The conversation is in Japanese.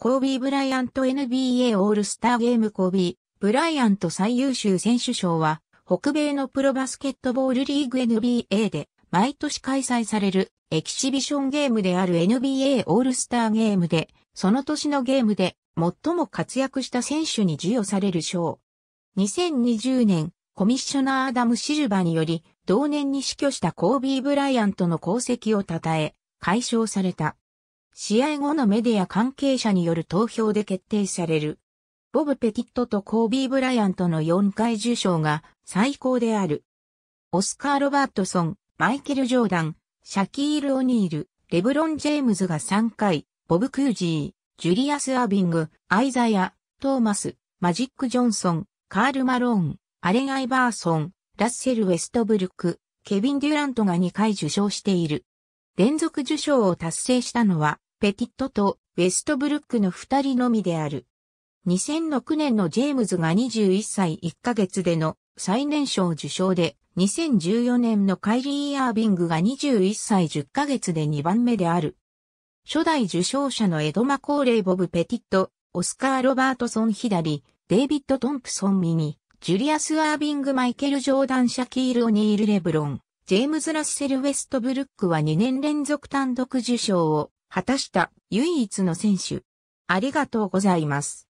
コービー・ブライアント NBA オールスターゲームコービー・ブライアント最優秀選手賞は、北米のプロバスケットボールリーグ NBA で毎年開催されるエキシビションゲームである NBA オールスターゲームで、その年のゲームで最も活躍した選手に授与される賞。2020年、コミッショナーアダム・シルバにより、同年に死去したコービー・ブライアントの功績を称え、解消された。試合後のメディア関係者による投票で決定される。ボブ・ペティットとコービー・ブライアントの4回受賞が最高である。オスカー・ロバートソン、マイケル・ジョーダン、シャキール・オニール、レブロン・ジェームズが3回、ボブ・クージー、ジュリアス・アービング、アイザヤ、トーマス、マジック・ジョンソン、カール・マローン、アレン・アイバーソン、ラッセル・ウェストブルク、ケビン・デュラントが2回受賞している。連続受賞を達成したのはペティットとウェストブルックの二人のみである。2006年のジェームズが21歳1ヶ月での最年少受賞で、2014年のカイリー・アービングが21歳10ヶ月で2番目である。初代受賞者のエドマ・コーレイ・ボブ・ペティット、オスカー・ロバートソン左、デイビッド・トンプソン右、ジュリアス・アービング・マイケル・ジョーダン・シャキール・オニール・レブロン、ジェームズ・ラッセル・ウェストブルックは2年連続単独受賞を果たした唯一の選手。ありがとうございます。